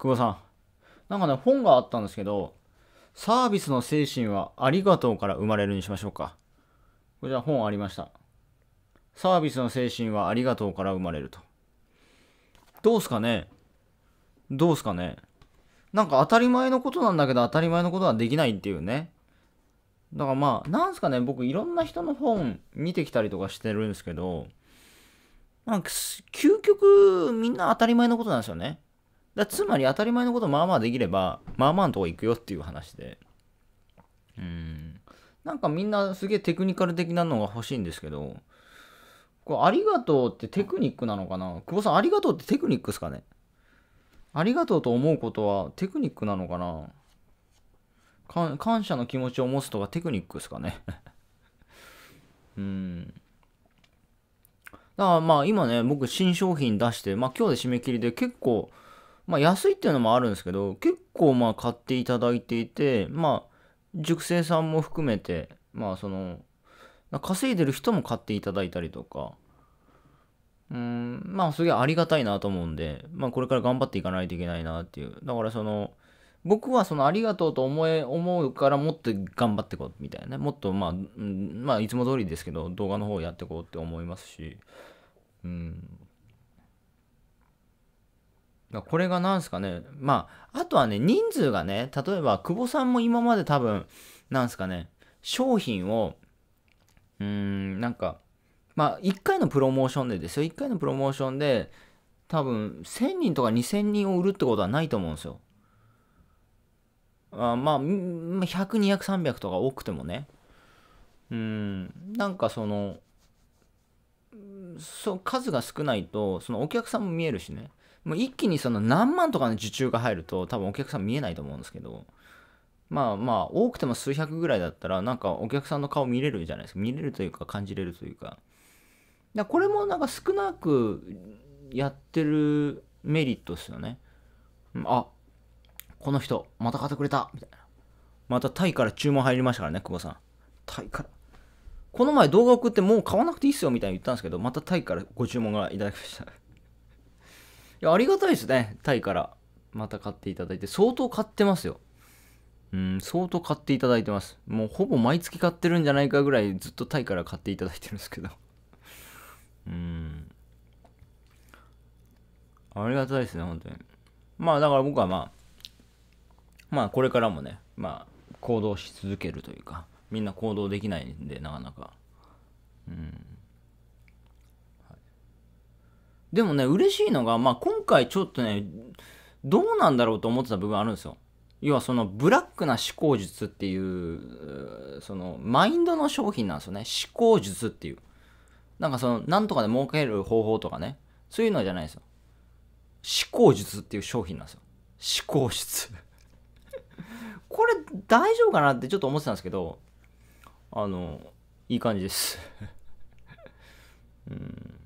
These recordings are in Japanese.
久保さん。なんかね、本があったんですけど、サービスの精神はありがとうから生まれるにしましょうか。これじゃあ本ありました。サービスの精神はありがとうから生まれると。どうすかねどうすかねなんか当たり前のことなんだけど当たり前のことはできないっていうね。だからまあ、なんすかね、僕いろんな人の本見てきたりとかしてるんですけど、なんか究極みんな当たり前のことなんですよね。だつまり当たり前のことまあまあできれば、まあまあのとこ行くよっていう話で。うん。なんかみんなすげえテクニカル的なのが欲しいんですけど、これありがとうってテクニックなのかな久保さんありがとうってテクニックですかねありがとうと思うことはテクニックなのかな感謝の気持ちを持つとかテクニックですかね うん。だからまあ今ね、僕新商品出して、まあ今日で締め切りで結構、まあ、安いっていうのもあるんですけど、結構まあ買っていただいていて、まあ、熟成さんも含めて、まあその、稼いでる人も買っていただいたりとか、うん、まあすげえありがたいなと思うんで、まあこれから頑張っていかないといけないなっていう。だからその、僕はそのありがとうと思え、思うからもっと頑張ってこうみたいなね。もっとまあ、うん、まあいつも通りですけど動画の方やってこうって思いますし、うん。これが何すかね。まあ、あとはね、人数がね、例えば、久保さんも今まで多分、何すかね、商品を、うーん、なんか、まあ、1回のプロモーションでですよ。1回のプロモーションで、多分、1000人とか2000人を売るってことはないと思うんですよ。あまあ、100、200、300とか多くてもね。うん、なんかその、そう、数が少ないと、そのお客さんも見えるしね。もう一気にその何万とかの受注が入ると多分お客さん見えないと思うんですけど、まあまあ多くても数百ぐらいだったらなんかお客さんの顔見れるじゃないですか。見れるというか感じれるというか。だこれもなんか少なくやってるメリットですよね。あ、この人、また買ってくれたみたいな。またタイから注文入りましたからね、久保さん。タイから。この前動画送ってもう買わなくていいっすよみたいに言ったんですけど、またタイからご注文がいただきました。いや、ありがたいですね。タイからまた買っていただいて、相当買ってますよ。うん、相当買っていただいてます。もうほぼ毎月買ってるんじゃないかぐらいずっとタイから買っていただいてるんですけど。うん。ありがたいですね、本当に。まあだから僕はまあ、まあこれからもね、まあ行動し続けるというか、みんな行動できないんで、なかなか。うん。でもね、嬉しいのが、まあ、今回ちょっとね、どうなんだろうと思ってた部分あるんですよ。要はそのブラックな思考術っていう、そのマインドの商品なんですよね。思考術っていう。なんかその、なんとかで儲ける方法とかね。そういうのじゃないですよ。思考術っていう商品なんですよ。思考術 これ大丈夫かなってちょっと思ってたんですけど、あの、いい感じです うん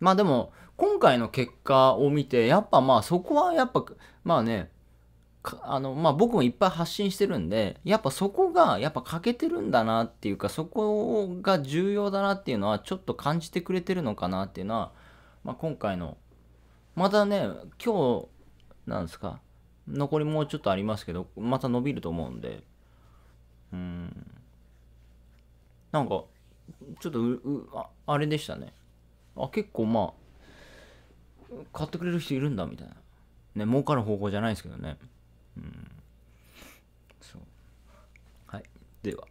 まあでも、今回の結果を見て、やっぱまあそこはやっぱ、まあね、あのまあ、僕もいっぱい発信してるんで、やっぱそこがやっぱ欠けてるんだなっていうか、そこが重要だなっていうのはちょっと感じてくれてるのかなっていうのは、まあ、今回の、またね、今日なんですか、残りもうちょっとありますけど、また伸びると思うんで、うん、なんか、ちょっとあれでしたね。あ結構まあ買ってくれる人いるんだみたいなね儲かる方法じゃないですけどねうんそうはいでは